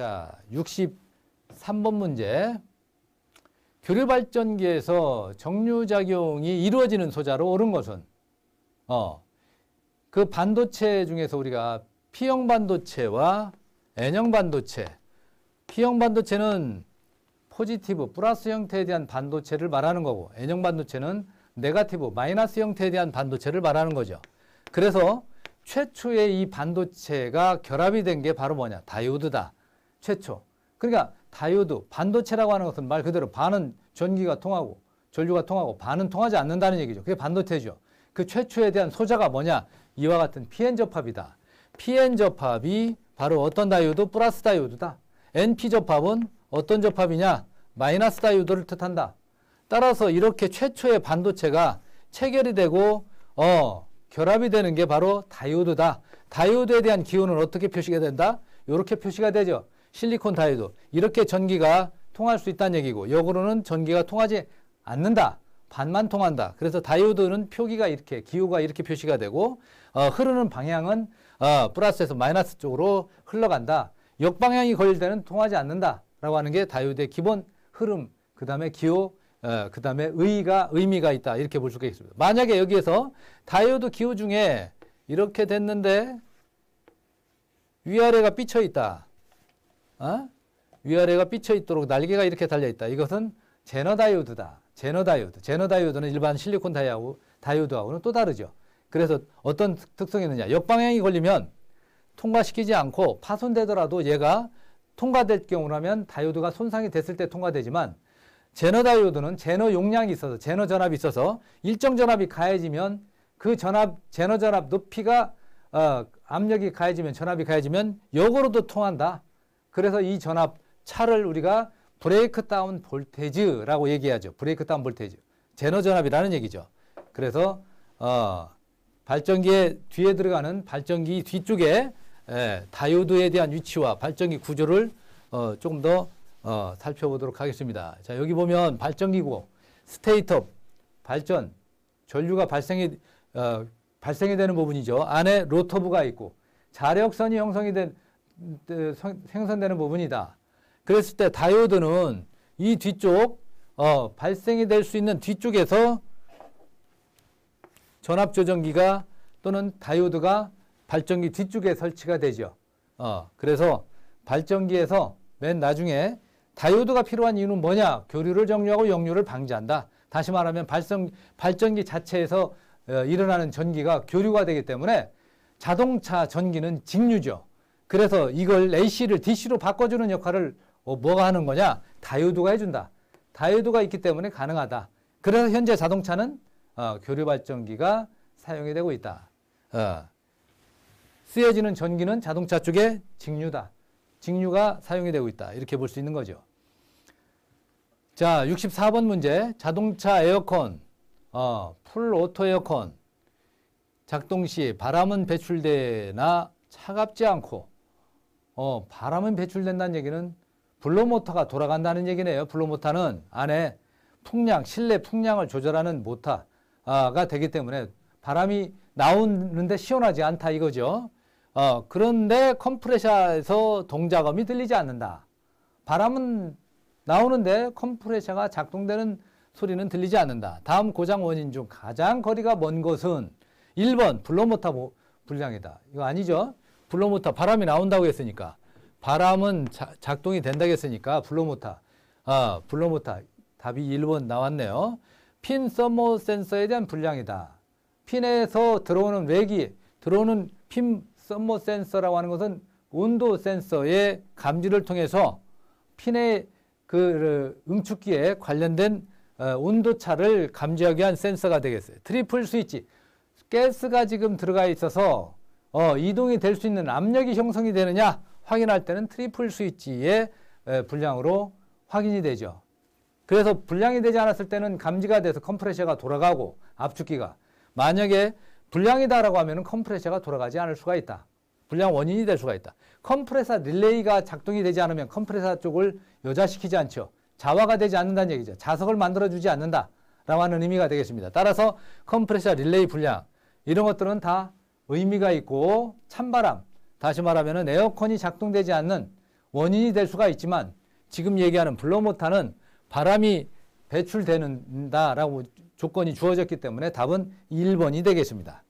자, 63번 문제. 교류발전기에서 정류작용이 이루어지는 소자로 옳은 것은 어, 그 반도체 중에서 우리가 P형 반도체와 N형 반도체 P형 반도체는 포지티브, 플러스 형태에 대한 반도체를 말하는 거고 N형 반도체는 네가티브, 마이너스 형태에 대한 반도체를 말하는 거죠. 그래서 최초의 이 반도체가 결합이 된 게 바로 뭐냐? 다이오드다. 최초. 그러니까 다이오드, 반도체라고 하는 것은 말 그대로 반은 전기가 통하고 전류가 통하고 반은 통하지 않는다는 얘기죠. 그게 반도체죠. 그 최초에 대한 소자가 뭐냐? 이와 같은 PN 접합이다. PN 접합이 바로 어떤 다이오드? 플러스 다이오드다. NP 접합은 어떤 접합이냐? 마이너스 다이오드를 뜻한다. 따라서 이렇게 최초의 반도체가 체결이 되고 어, 결합이 되는 게 바로 다이오드다. 다이오드에 대한 기운을 어떻게 표시가 된다? 이렇게 표시가 되죠. 실리콘 다이오드 이렇게 전기가 통할 수 있다는 얘기고 역으로는 전기가 통하지 않는다. 반만 통한다. 그래서 다이오드는 표기가 이렇게 기호가 이렇게 표시가 되고 어, 흐르는 방향은 어, 플러스에서 마이너스 쪽으로 흘러간다. 역방향이 걸릴 때는 통하지 않는다. 라고 하는 게 다이오드의 기본 흐름, 그 다음에 기호, 어, 그 다음에 의의가, 의미가 있다. 이렇게 볼 수가 있습니다. 만약에 여기에서 다이오드 기호 중에 이렇게 됐는데 위아래가 삐쳐 있다. 어? 위아래가 삐쳐 있도록 날개가 이렇게 달려 있다. 이것은 제너 다이오드다. 제너 다이오드. 제너 다이오드는 일반 실리콘 다이오, 다이오드하고는 또 다르죠. 그래서 어떤 특성이 있느냐. 역방향이 걸리면 통과시키지 않고 파손되더라도 얘가 통과될 경우라면 다이오드가 손상이 됐을 때 통과되지만 제너 다이오드는 제너 용량이 있어서 제너 전압이 있어서 일정 전압이 가해지면 그 전압 제너 전압 높이가 어, 압력이 가해지면 전압이 가해지면 역으로도 통한다. 그래서 이 전압 차를 우리가 브레이크 다운 볼테즈라고 얘기하죠. 브레이크 다운 볼테즈 제너 전압이라는 얘기죠. 그래서 어, 발전기의 뒤에 들어가는 발전기 뒤쪽에 예, 다이오드에 대한 위치와 발전기 구조를 어, 조금 더 어, 살펴보도록 하겠습니다. 자, 여기 보면 발전기고 스테이터 발전 전류가 발생이 어, 발생이 되는 부분이죠. 안에 로터브가 있고 자력선이 형성이 된 생산되는 부분이다. 그랬을 때 다이오드는 이 뒤쪽 어, 발생이 될 수 있는 뒤쪽에서 전압 조정기가 또는 다이오드가 발전기 뒤쪽에 설치가 되죠. 어, 그래서 발전기에서 맨 나중에 다이오드가 필요한 이유는 뭐냐? 교류를 정리하고 역류를 방지한다. 다시 말하면 발성, 발전기 자체에서 어, 일어나는 전기가 교류가 되기 때문에 자동차 전기는 직류죠. 그래서 이걸 AC를 DC로 바꿔주는 역할을 어, 뭐가 하는 거냐? 다이오드가 해준다. 다이오드가 있기 때문에 가능하다. 그래서 현재 자동차는 어, 교류 발전기가 사용이 되고 있다. 어. 쓰여지는 전기는 자동차 쪽에 직류다. 직류가 사용이 되고 있다. 이렇게 볼 수 있는 거죠. 자, 64번 문제. 자동차 에어컨, 어, 풀 오토 에어컨 작동 시 바람은 배출되나 차갑지 않고 어, 바람은 배출된다는 얘기는 블로모터가 돌아간다는 얘기네요. 블로모터는 안에 풍량, 실내 풍량을 조절하는 모터가 되기 때문에 바람이 나오는데 시원하지 않다 이거죠. 어, 그런데 컴프레셔에서 동작음이 들리지 않는다. 바람은 나오는데 컴프레셔가 작동되는 소리는 들리지 않는다. 다음 고장 원인 중 가장 거리가 먼 것은 1번 블로모터 불량이다. 이거 아니죠. 블로모터 바람이 나온다고 했으니까 바람은 자, 작동이 된다고 했으니까 블로모타아블로모타 아, 답이 1번 나왔네요. 핀 서머 센서에 대한 불량이다. 핀에서 들어오는 외기 들어오는 핀 서머 센서라고 하는 것은 온도 센서의 감지를 통해서 핀의 그 음축기에 그 관련된 어, 온도차를 감지하기 위한 센서가 되겠어요. 트리플 스위치. 가스가 지금 들어가 있어서 어, 이동이 될 수 있는 압력이 형성이 되느냐 확인할 때는 트리플 스위치의 분량으로 확인이 되죠. 그래서 분량이 되지 않았을 때는 감지가 돼서 컴프레셔가 돌아가고 압축기가 만약에 불량이다라고 하면은 컴프레셔가 돌아가지 않을 수가 있다. 불량 원인이 될 수가 있다. 컴프레서 릴레이가 작동이 되지 않으면 컴프레서 쪽을 여자시키지 않죠. 자화가 되지 않는다는 얘기죠. 자석을 만들어주지 않는다라고 하는 의미가 되겠습니다. 따라서 컴프레서 릴레이 불량 이런 것들은 다 의미가 있고 찬바람, 다시 말하면 에어컨이 작동되지 않는 원인이 될 수가 있지만 지금 얘기하는 블로 모하는 바람이 배출되는다라고 조건이 주어졌기 때문에 답은 1번이 되겠습니다.